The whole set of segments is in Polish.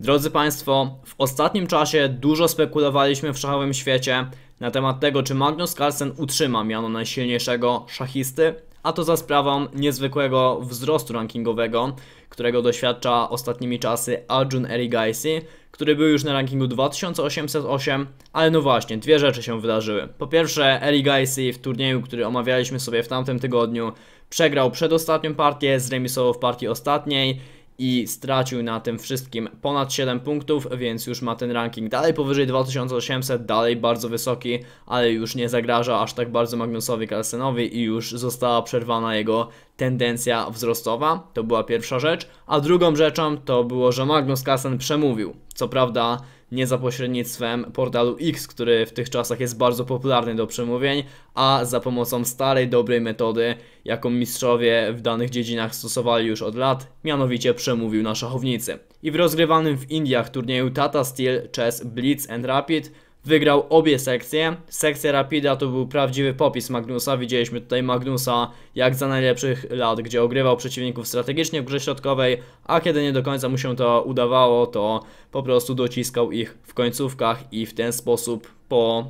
Drodzy Państwo, w ostatnim czasie dużo spekulowaliśmy w szachowym świecie na temat tego, czy Magnus Carlsen utrzyma miano najsilniejszego szachisty, a to za sprawą niezwykłego wzrostu rankingowego, którego doświadcza ostatnimi czasy Arjun Erigaisi, który był już na rankingu 2808, ale no właśnie, dwie rzeczy się wydarzyły. Po pierwsze, Erigaisi w turnieju, który omawialiśmy sobie w tamtym tygodniu, przegrał przedostatnią partię, zremisował w partii ostatniej, i stracił na tym wszystkim ponad 7 punktów, więc już ma ten ranking dalej powyżej 2800, dalej bardzo wysoki, ale już nie zagraża aż tak bardzo Magnusowi Carlsenowi i już została przerwana jego tendencja wzrostowa, to była pierwsza rzecz, a drugą rzeczą to było, że Magnus Carlsen przemówił, co prawda nie za pośrednictwem portalu X, który w tych czasach jest bardzo popularny do przemówień, a za pomocą starej, dobrej metody, jaką mistrzowie w danych dziedzinach stosowali już od lat, mianowicie przemówił na szachownicy. I w rozgrywanym w Indiach turnieju Tata Steel Chess Blitz and Rapid Wygrał obie sekcje. Sekcja Rapida to był prawdziwy popis Magnusa. Widzieliśmy tutaj Magnusa jak za najlepszych lat, gdzie ogrywał przeciwników strategicznie w grze środkowej, a kiedy nie do końca mu się to udawało, to po prostu dociskał ich w końcówkach i w ten sposób po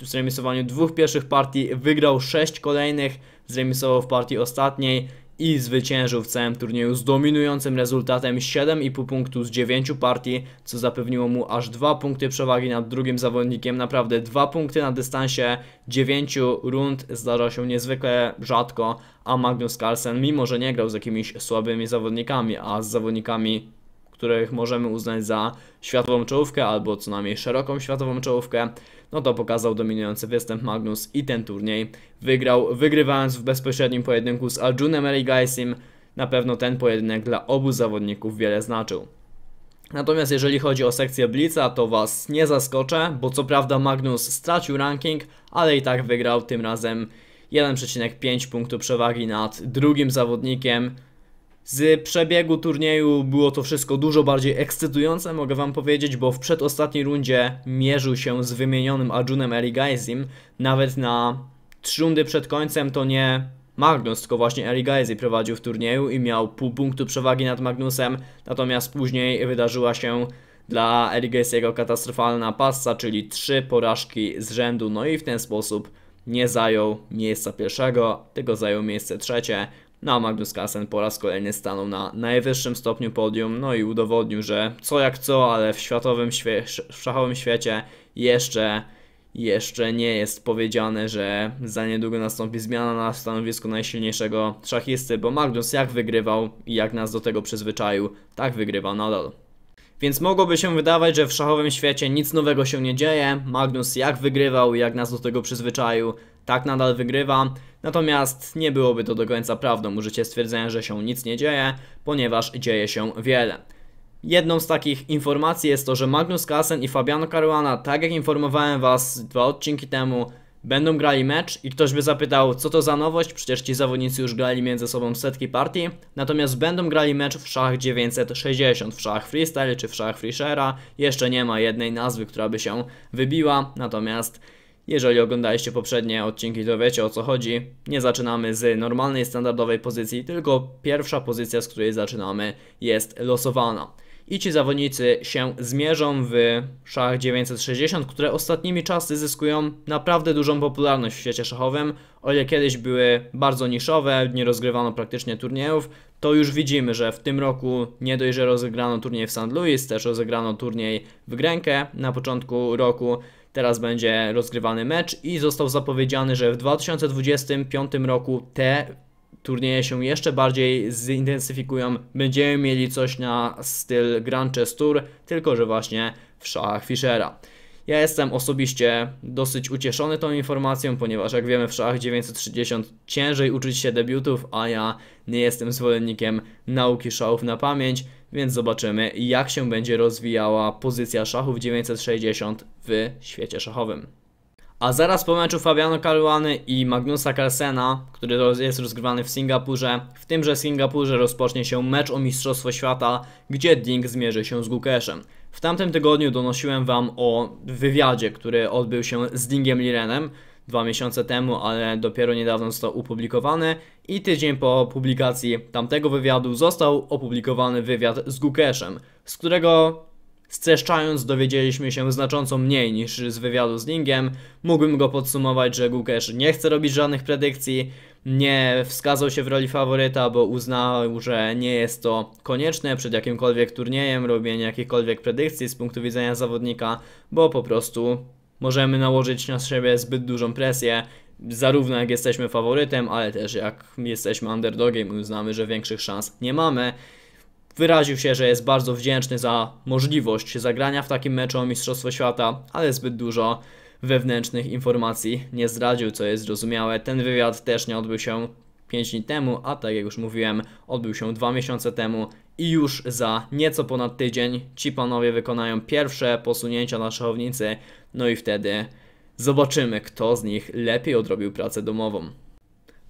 zremisowaniu dwóch pierwszych partii wygrał sześć kolejnych, zremisował w partii ostatniej i zwyciężył w całym turnieju z dominującym rezultatem 7,5 punktu z 9 partii, co zapewniło mu aż 2 punkty przewagi nad drugim zawodnikiem. Naprawdę 2 punkty na dystansie 9 rund zdarza się niezwykle rzadko, a Magnus Carlsen mimo, że nie grał z jakimiś słabymi zawodnikami, a z zawodnikami których możemy uznać za światową czołówkę albo co najmniej szeroką światową czołówkę, no to pokazał dominujący występ Magnus i ten turniej wygrał, wygrywając w bezpośrednim pojedynku z Aljunem Erigaisim. Na pewno ten pojedynek dla obu zawodników wiele znaczył. Natomiast jeżeli chodzi o sekcję Blitza, to Was nie zaskoczę, bo co prawda Magnus stracił ranking, ale i tak wygrał tym razem 1,5 punktu przewagi nad drugim zawodnikiem, z przebiegu turnieju było to wszystko dużo bardziej ekscytujące, mogę wam powiedzieć, bo w przedostatniej rundzie mierzył się z wymienionym Arjunem Erigaisim. Nawet na trzy rundy przed końcem to nie Magnus, tylko właśnie Erigaisi prowadził w turnieju i miał pół punktu przewagi nad Magnusem, natomiast później wydarzyła się dla Erigaisiego katastrofalna passa, czyli trzy porażki z rzędu, no i w ten sposób nie zajął miejsca pierwszego, tylko zajął miejsce trzecie. No a Magnus Carlsen po raz kolejny stanął na najwyższym stopniu podium, no i udowodnił, że co jak co, ale w światowym świe w szachowym świecie jeszcze, jeszcze nie jest powiedziane, że za niedługo nastąpi zmiana na stanowisku najsilniejszego szachisty, bo Magnus jak wygrywał i jak nas do tego przyzwyczaił, tak wygrywał nadal. Więc mogłoby się wydawać, że w szachowym świecie nic nowego się nie dzieje, Magnus jak wygrywał i jak nas do tego przyzwyczaił, tak nadal wygrywa, natomiast nie byłoby to do końca prawdą użycie stwierdzenia, że się nic nie dzieje, ponieważ dzieje się wiele. Jedną z takich informacji jest to, że Magnus Carlsen i Fabiano Caruana, tak jak informowałem Was dwa odcinki temu, będą grali mecz i ktoś by zapytał, co to za nowość, przecież ci zawodnicy już grali między sobą setki partii, natomiast będą grali mecz w szachach 960, w szachach freestyle czy w szachach freeshera, jeszcze nie ma jednej nazwy, która by się wybiła, natomiast jeżeli oglądaliście poprzednie odcinki, to wiecie o co chodzi. Nie zaczynamy z normalnej, standardowej pozycji, tylko pierwsza pozycja, z której zaczynamy jest losowana. I ci zawodnicy się zmierzą w szach 960, które ostatnimi czasy zyskują naprawdę dużą popularność w świecie szachowym. O ile kiedyś były bardzo niszowe, nie rozgrywano praktycznie turniejów, to już widzimy, że w tym roku nie dość, że rozegrano turniej w St. Louis, też rozegrano turniej w Grenkę na początku roku. Teraz będzie rozgrywany mecz i został zapowiedziany, że w 2025 roku te turnieje się jeszcze bardziej zintensyfikują. Będziemy mieli coś na styl Grand Chess Tour, tylko że właśnie w szachach Fischera. Ja jestem osobiście dosyć ucieszony tą informacją, ponieważ jak wiemy w szachach 930 ciężej uczyć się debiutów, a ja nie jestem zwolennikiem nauki szachów na pamięć, więc zobaczymy jak się będzie rozwijała pozycja szachów 960 w świecie szachowym. A zaraz po meczu Fabiano Caruany i Magnusa Carsena, który jest rozgrywany w Singapurze, w tymże Singapurze rozpocznie się mecz o Mistrzostwo Świata, gdzie Ding zmierzy się z Gukeszem. W tamtym tygodniu donosiłem wam o wywiadzie, który odbył się z Dingiem Lirenem dwa miesiące temu, ale dopiero niedawno został opublikowany i tydzień po publikacji tamtego wywiadu został opublikowany wywiad z Gukeszem, z którego Streszczając, dowiedzieliśmy się znacząco mniej niż z wywiadu z Lingiem. Mógłbym go podsumować, że Gukesh nie chce robić żadnych predykcji, nie wskazał się w roli faworyta, bo uznał, że nie jest to konieczne przed jakimkolwiek turniejem robienie jakichkolwiek predykcji z punktu widzenia zawodnika, bo po prostu możemy nałożyć na siebie zbyt dużą presję, zarówno jak jesteśmy faworytem, ale też jak jesteśmy underdogiem i uznamy, że większych szans nie mamy. Wyraził się, że jest bardzo wdzięczny za możliwość zagrania w takim meczu o Mistrzostwo Świata, ale zbyt dużo wewnętrznych informacji nie zdradził, co jest zrozumiałe. Ten wywiad też nie odbył się 5 dni temu, a tak jak już mówiłem, odbył się 2 miesiące temu i już za nieco ponad tydzień ci panowie wykonają pierwsze posunięcia na szachownicy, no i wtedy zobaczymy, kto z nich lepiej odrobił pracę domową.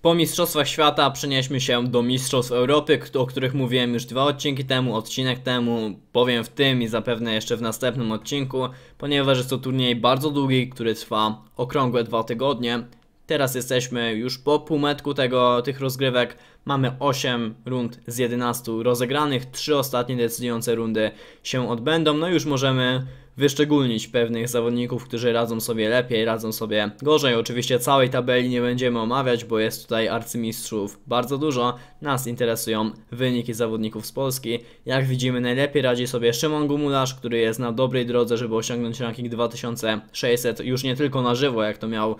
Po Mistrzostwach Świata przenieśmy się do Mistrzostw Europy, o których mówiłem już dwa odcinki temu, odcinek temu, powiem w tym i zapewne jeszcze w następnym odcinku, ponieważ jest to turniej bardzo długi, który trwa okrągłe dwa tygodnie. Teraz jesteśmy już po półmetku tego, tych rozgrywek, Mamy 8 rund z 11 rozegranych, 3 ostatnie decydujące rundy się odbędą. No już możemy wyszczególnić pewnych zawodników, którzy radzą sobie lepiej, radzą sobie gorzej. Oczywiście całej tabeli nie będziemy omawiać, bo jest tutaj arcymistrzów bardzo dużo. Nas interesują wyniki zawodników z Polski. Jak widzimy najlepiej radzi sobie Szymon Gumularz, który jest na dobrej drodze, żeby osiągnąć ranking 2600 już nie tylko na żywo, jak to, miał,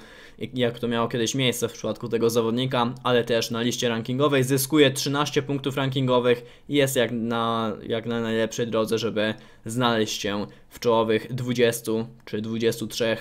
jak to miało kiedyś miejsce w przypadku tego zawodnika, ale też na liście rankingowej rankingowej zyskuje 13 punktów rankingowych i jest jak na, jak na najlepszej drodze, żeby znaleźć się w czołowych 20 czy 23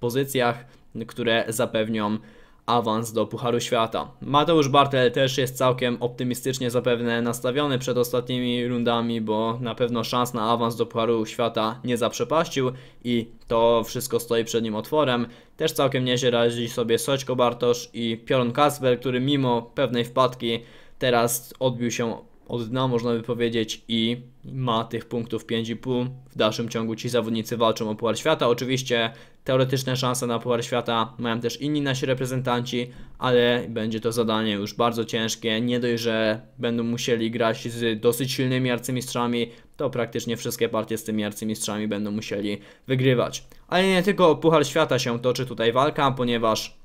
pozycjach, które zapewnią awans do Pucharu Świata. Mateusz Bartel też jest całkiem optymistycznie zapewne nastawiony przed ostatnimi rundami, bo na pewno szans na awans do Pucharu Świata nie zaprzepaścił i to wszystko stoi przed nim otworem. Też całkiem nieźle radzi sobie Soćko Bartosz i Piorun Kasper, który mimo pewnej wpadki teraz odbił się od dna można by powiedzieć i ma tych punktów 5,5. W dalszym ciągu ci zawodnicy walczą o Puchar Świata. Oczywiście teoretyczne szanse na Puchar Świata mają też inni nasi reprezentanci, ale będzie to zadanie już bardzo ciężkie. Nie dość, że będą musieli grać z dosyć silnymi arcymistrzami, to praktycznie wszystkie partie z tymi arcymistrzami będą musieli wygrywać. Ale nie tylko o Puchar Świata się toczy tutaj walka, ponieważ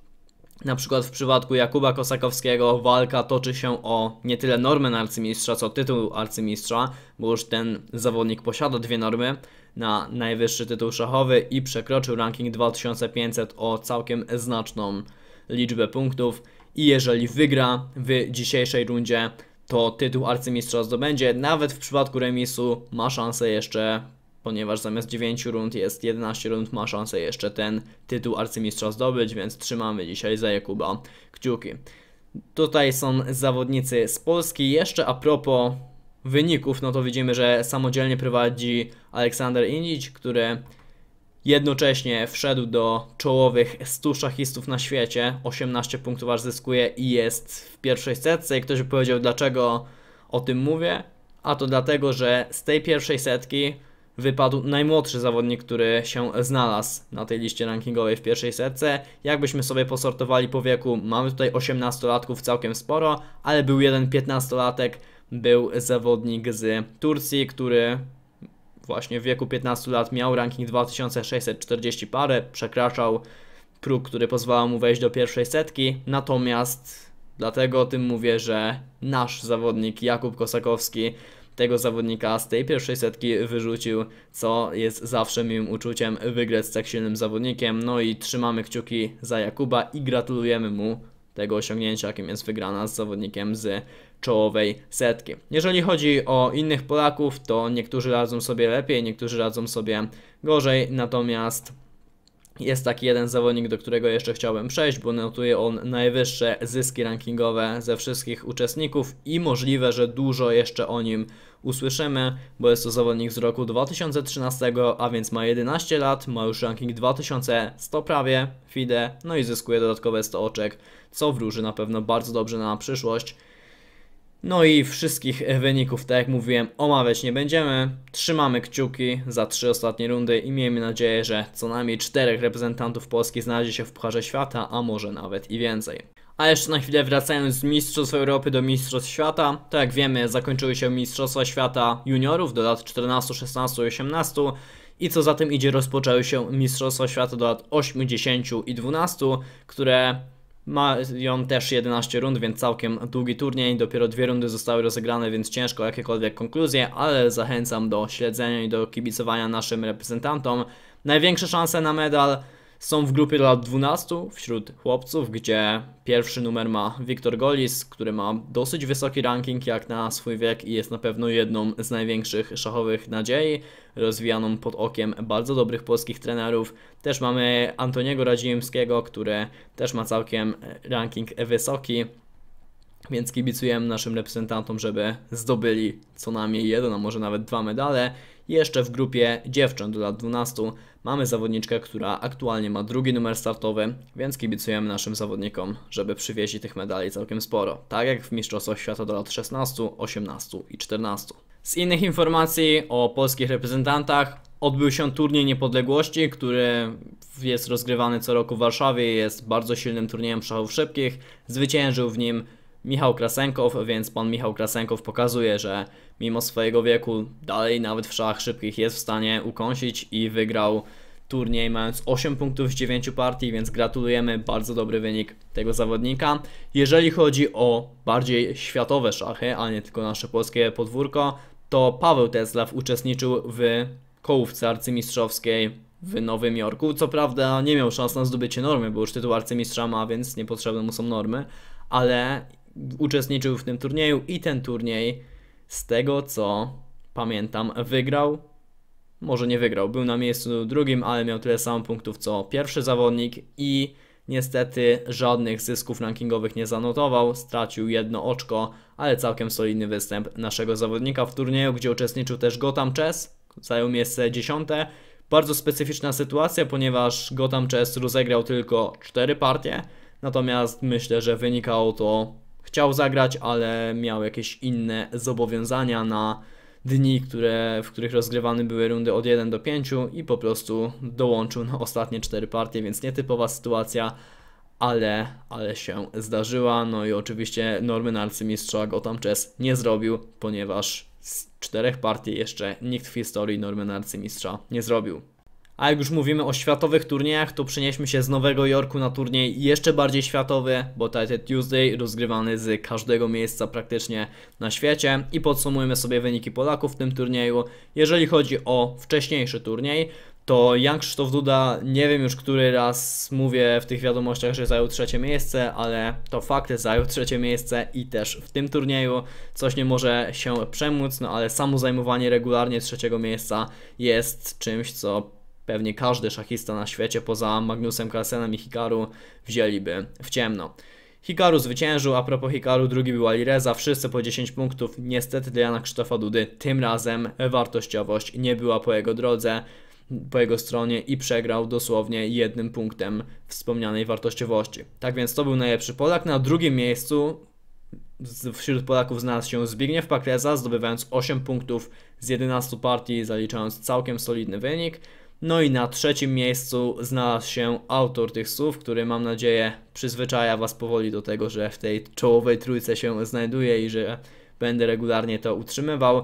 na przykład w przypadku Jakuba Kosakowskiego walka toczy się o nie tyle normę arcymistrza, co tytuł arcymistrza, bo już ten zawodnik posiada dwie normy na najwyższy tytuł szachowy i przekroczył ranking 2500 o całkiem znaczną liczbę punktów i jeżeli wygra w dzisiejszej rundzie, to tytuł arcymistrza zdobędzie. Nawet w przypadku remisu ma szansę jeszcze ponieważ zamiast 9 rund jest 11 rund, ma szansę jeszcze ten tytuł arcymistrza zdobyć, więc trzymamy dzisiaj za Jakuba kciuki. Tutaj są zawodnicy z Polski. Jeszcze a propos wyników, no to widzimy, że samodzielnie prowadzi Aleksander Indić, który jednocześnie wszedł do czołowych 100 szachistów na świecie. 18 punktów aż zyskuje i jest w pierwszej setce. I ktoś by powiedział, dlaczego o tym mówię? A to dlatego, że z tej pierwszej setki wypadł najmłodszy zawodnik, który się znalazł na tej liście rankingowej w pierwszej setce. Jakbyśmy sobie posortowali po wieku, mamy tutaj 18-latków całkiem sporo, ale był jeden 15-latek, był zawodnik z Turcji, który właśnie w wieku 15 lat miał ranking 2640 parę, przekraczał próg, który pozwalał mu wejść do pierwszej setki, natomiast dlatego o tym mówię, że nasz zawodnik Jakub Kosakowski tego zawodnika z tej pierwszej setki wyrzucił, co jest zawsze miłym uczuciem wygrać z tak silnym zawodnikiem. No i trzymamy kciuki za Jakuba i gratulujemy mu tego osiągnięcia, jakim jest wygrana z zawodnikiem z czołowej setki. Jeżeli chodzi o innych Polaków, to niektórzy radzą sobie lepiej, niektórzy radzą sobie gorzej, natomiast jest taki jeden zawodnik, do którego jeszcze chciałbym przejść, bo notuje on najwyższe zyski rankingowe ze wszystkich uczestników i możliwe, że dużo jeszcze o nim usłyszymy, bo jest to zawodnik z roku 2013, a więc ma 11 lat, ma już ranking 2100 prawie, FIDE, no i zyskuje dodatkowe 100 oczek, co wróży na pewno bardzo dobrze na przyszłość. No i wszystkich wyników, tak jak mówiłem, omawiać nie będziemy. Trzymamy kciuki za trzy ostatnie rundy i miejmy nadzieję, że co najmniej czterech reprezentantów Polski znajdzie się w Pucharze Świata, a może nawet i więcej. A jeszcze na chwilę wracając z Mistrzostw Europy do Mistrzostw Świata, to jak wiemy zakończyły się Mistrzostwa Świata Juniorów do lat 14, 16 i 18 i co za tym idzie rozpoczęły się Mistrzostwa Świata do lat 8, 10 i 12, które ma ją też 11 rund, więc całkiem długi turniej. Dopiero dwie rundy zostały rozegrane, więc ciężko jakiekolwiek konkluzje, ale zachęcam do śledzenia i do kibicowania naszym reprezentantom. Największe szanse na medal są w grupie lat 12 wśród chłopców, gdzie pierwszy numer ma Wiktor Golis, który ma dosyć wysoki ranking jak na swój wiek i jest na pewno jedną z największych szachowych nadziei rozwijaną pod okiem bardzo dobrych polskich trenerów. Też mamy Antoniego Radziemskiego, który też ma całkiem e, ranking wysoki. Więc kibicujemy naszym reprezentantom, żeby zdobyli co najmniej jeden, a może nawet dwa medale. Jeszcze w grupie dziewcząt do lat 12 mamy zawodniczkę, która aktualnie ma drugi numer startowy, więc kibicujemy naszym zawodnikom, żeby przywieźli tych medali całkiem sporo. Tak jak w Mistrzostwach Świata do lat 16, 18 i 14. Z innych informacji o polskich reprezentantach odbył się turniej niepodległości, który jest rozgrywany co roku w Warszawie i jest bardzo silnym turniejem szachów szybkich. Zwyciężył w nim Michał Krasenkow, więc pan Michał Krasenkow pokazuje, że mimo swojego wieku dalej nawet w szachach szybkich jest w stanie ukąsić i wygrał turniej mając 8 punktów z 9 partii, więc gratulujemy, bardzo dobry wynik tego zawodnika. Jeżeli chodzi o bardziej światowe szachy, a nie tylko nasze polskie podwórko, to Paweł Teslaw uczestniczył w kołówce arcymistrzowskiej w Nowym Jorku. Co prawda nie miał szans na zdobycie normy, bo już tytuł arcymistrza ma, więc niepotrzebne mu są normy, ale uczestniczył w tym turnieju i ten turniej z tego co pamiętam wygrał. Może nie wygrał, był na miejscu drugim, ale miał tyle samo punktów co pierwszy zawodnik i Niestety żadnych zysków rankingowych nie zanotował, stracił jedno oczko, ale całkiem solidny występ naszego zawodnika w turnieju, gdzie uczestniczył też Gotham Chess, zajął miejsce dziesiąte. Bardzo specyficzna sytuacja, ponieważ Gotham Chess rozegrał tylko cztery partie, natomiast myślę, że wynikało to, chciał zagrać, ale miał jakieś inne zobowiązania na dni, które, w których rozgrywane były rundy od 1 do 5 i po prostu dołączył na ostatnie 4 partie, więc nietypowa sytuacja, ale, ale się zdarzyła. No i oczywiście normy narcymistrza go tam czas nie zrobił, ponieważ z czterech partii jeszcze nikt w historii normy narcymistrza nie zrobił. A jak już mówimy o światowych turniejach, to przenieśmy się z Nowego Jorku na turniej jeszcze bardziej światowy, bo Title Tuesday rozgrywany z każdego miejsca praktycznie na świecie. I podsumujemy sobie wyniki Polaków w tym turnieju. Jeżeli chodzi o wcześniejszy turniej, to Jan Krzysztof Duda, nie wiem już który raz mówię w tych wiadomościach, że zajął trzecie miejsce, ale to fakt zajął trzecie miejsce i też w tym turnieju coś nie może się przemóc, no ale samo zajmowanie regularnie trzeciego miejsca jest czymś, co pewnie każdy szachista na świecie poza Magnusem Carlsenem i Hikaru wzięliby w ciemno. Hikaru zwyciężył, a propos Hikaru drugi był Alireza, wszyscy po 10 punktów. Niestety dla Jana Krzysztofa Dudy tym razem wartościowość nie była po jego drodze, po jego stronie i przegrał dosłownie jednym punktem wspomnianej wartościowości. Tak więc to był najlepszy Polak. Na drugim miejscu wśród Polaków znalazł się Zbigniew Pakreza, zdobywając 8 punktów z 11 partii, zaliczając całkiem solidny wynik. No i na trzecim miejscu znalazł się autor tych słów, który mam nadzieję przyzwyczaja Was powoli do tego, że w tej czołowej trójce się znajduję i że będę regularnie to utrzymywał.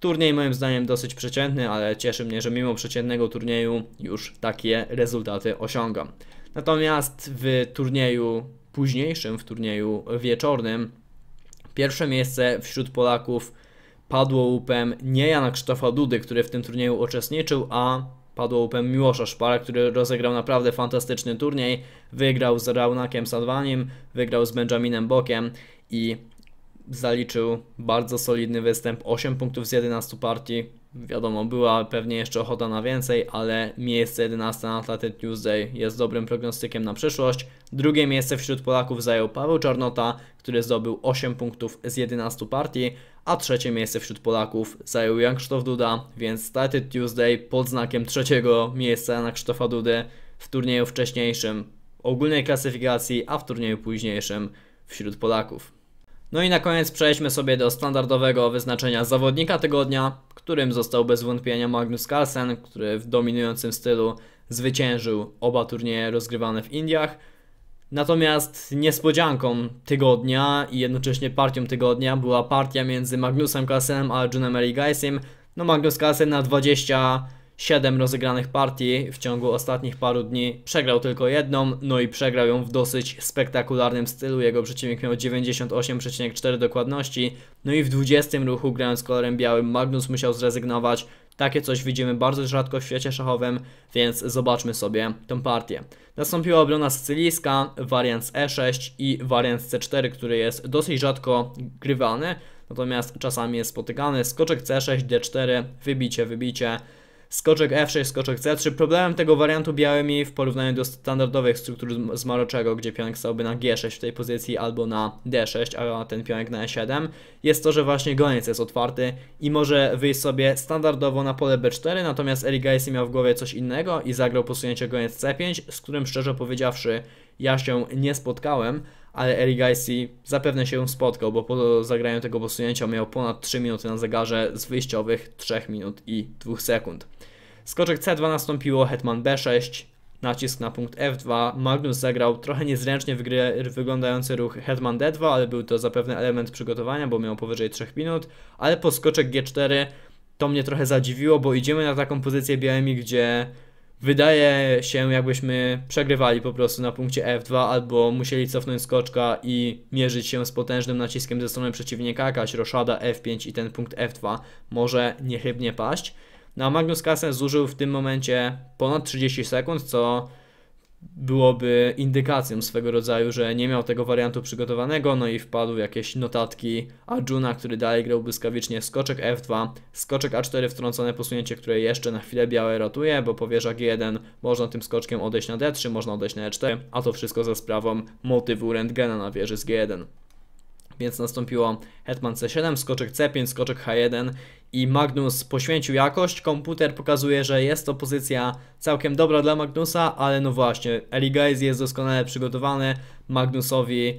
Turniej moim zdaniem dosyć przeciętny, ale cieszy mnie, że mimo przeciętnego turnieju już takie rezultaty osiągam. Natomiast w turnieju późniejszym, w turnieju wieczornym, pierwsze miejsce wśród Polaków padło łupem nie Jana Krzysztofa Dudy, który w tym turnieju uczestniczył, a padło upem Miłosza Szpara, który rozegrał naprawdę fantastyczny turniej. Wygrał z Raunakiem Sadwaniem, wygrał z Benjaminem Bokiem i zaliczył bardzo solidny występ. 8 punktów z 11 partii. Wiadomo, była pewnie jeszcze ochota na więcej, ale miejsce 11 na Atlaty Tuesday jest dobrym prognostykiem na przyszłość. Drugie miejsce wśród Polaków zajął Paweł Czarnota, który zdobył 8 punktów z 11 partii, a trzecie miejsce wśród Polaków zajął Jan Krzysztof Duda, więc Started Tuesday pod znakiem trzeciego miejsca na Krzysztofa Dudy w turnieju wcześniejszym ogólnej klasyfikacji, a w turnieju późniejszym wśród Polaków. No i na koniec przejdźmy sobie do standardowego wyznaczenia zawodnika tygodnia, którym został bez wątpienia Magnus Carlsen, który w dominującym stylu zwyciężył oba turnieje rozgrywane w Indiach. Natomiast niespodzianką tygodnia i jednocześnie partią tygodnia była partia między Magnusem Kassem a Johnem Eligaisem. No Magnus Kassem na 27 rozegranych partii w ciągu ostatnich paru dni przegrał tylko jedną, no i przegrał ją w dosyć spektakularnym stylu. Jego przeciwnik miał 98,4 dokładności. No i w 20 ruchu grając kolorem białym Magnus musiał zrezygnować takie coś widzimy bardzo rzadko w świecie szachowym, więc zobaczmy sobie tę partię. Nastąpiła obrona sycylijska, wariant E6 i wariant C4, który jest dosyć rzadko grywany, natomiast czasami jest spotykany. Skoczek C6, D4, wybicie, wybicie, skoczek F6, skoczek C3. Problemem tego wariantu białymi w porównaniu do standardowych struktur z Maroczego, gdzie pionek stałby na G6 w tej pozycji albo na D6, a ten pionek na E7, jest to, że właśnie goniec jest otwarty i może wyjść sobie standardowo na pole B4, natomiast Eli Geisy miał w głowie coś innego i zagrał posunięcie goniec C5, z którym szczerze powiedziawszy ja się nie spotkałem, ale Erigaisi zapewne się spotkał, bo po zagraniu tego posunięcia miał ponad 3 minuty na zegarze z wyjściowych 3 minut i 2 sekund. Skoczek C2 nastąpiło Hetman B6, nacisk na punkt F2, Magnus zagrał trochę niezręcznie wyglądający ruch Hetman D2, ale był to zapewne element przygotowania, bo miał powyżej 3 minut, ale po skoczek G4 to mnie trochę zadziwiło, bo idziemy na taką pozycję białymi, gdzie wydaje się, jakbyśmy przegrywali po prostu na punkcie F2 albo musieli cofnąć skoczka i mierzyć się z potężnym naciskiem ze strony przeciwnika, jakaś roszada F5 i ten punkt F2 może niechybnie paść. No a Magnus Carlsen zużył w tym momencie ponad 30 sekund, co byłoby indykacją swego rodzaju, że nie miał tego wariantu przygotowanego, no i wpadł w jakieś notatki Arjuna, który dalej grał błyskawicznie skoczek F2, skoczek A4 wtrącone posunięcie, które jeszcze na chwilę białe ratuje, bo powierza G1, można tym skoczkiem odejść na D3, można odejść na E4, a to wszystko za sprawą motywu rentgena na wieży z G1 więc nastąpiło hetman c7, skoczek c5, skoczek h1 i Magnus poświęcił jakość. Komputer pokazuje, że jest to pozycja całkiem dobra dla Magnusa, ale no właśnie, Eligays jest doskonale przygotowany, Magnusowi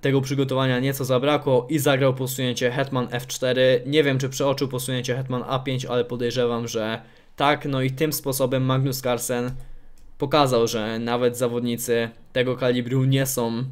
tego przygotowania nieco zabrakło i zagrał posunięcie hetman f4. Nie wiem, czy przeoczył posunięcie hetman a5, ale podejrzewam, że tak. No i tym sposobem Magnus Carlsen pokazał, że nawet zawodnicy tego kalibru nie są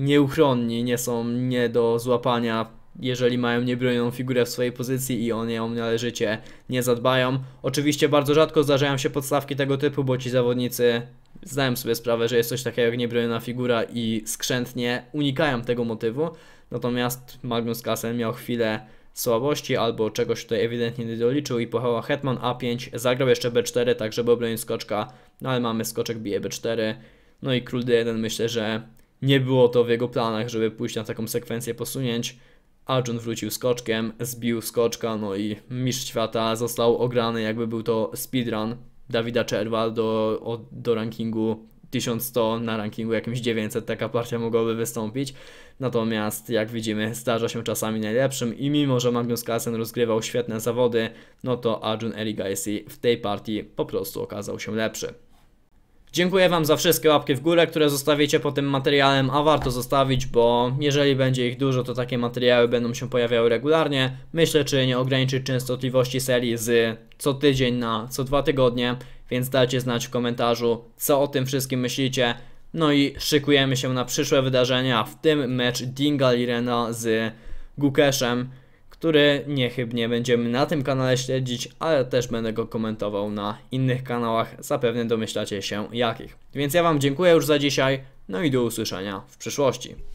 nieuchronni, nie są nie do złapania, jeżeli mają niebronioną figurę w swojej pozycji i o ją należycie nie zadbają. Oczywiście bardzo rzadko zdarzają się podstawki tego typu, bo ci zawodnicy zdają sobie sprawę, że jest coś takiego jak niebroniona figura i skrzętnie unikają tego motywu. Natomiast Magnus Kassel miał chwilę słabości albo czegoś tutaj ewidentnie nie doliczył i pochała Hetman A5, zagrał jeszcze B4, tak żeby obronić skoczka, no ale mamy skoczek bije B4, no i król D1 myślę, że nie było to w jego planach, żeby pójść na taką sekwencję posunięć. Arjun wrócił skoczkiem, zbił skoczka, no i mistrz świata został ograny, jakby był to speedrun Dawida Czerwa do, o, do rankingu 1100, na rankingu jakimś 900 taka partia mogłaby wystąpić. Natomiast jak widzimy zdarza się czasami najlepszym i mimo, że Magnus Carlsen rozgrywał świetne zawody, no to Arjun Erigaisi w tej partii po prostu okazał się lepszy. Dziękuję Wam za wszystkie łapki w górę, które zostawicie po tym materiałem, a warto zostawić, bo jeżeli będzie ich dużo, to takie materiały będą się pojawiały regularnie. Myślę, czy nie ograniczyć częstotliwości serii z co tydzień na co dwa tygodnie, więc dajcie znać w komentarzu, co o tym wszystkim myślicie. No i szykujemy się na przyszłe wydarzenia, w tym mecz Dingalirena z Gukeszem który niechybnie będziemy na tym kanale śledzić, ale też będę go komentował na innych kanałach, zapewne domyślacie się jakich. Więc ja Wam dziękuję już za dzisiaj, no i do usłyszenia w przyszłości.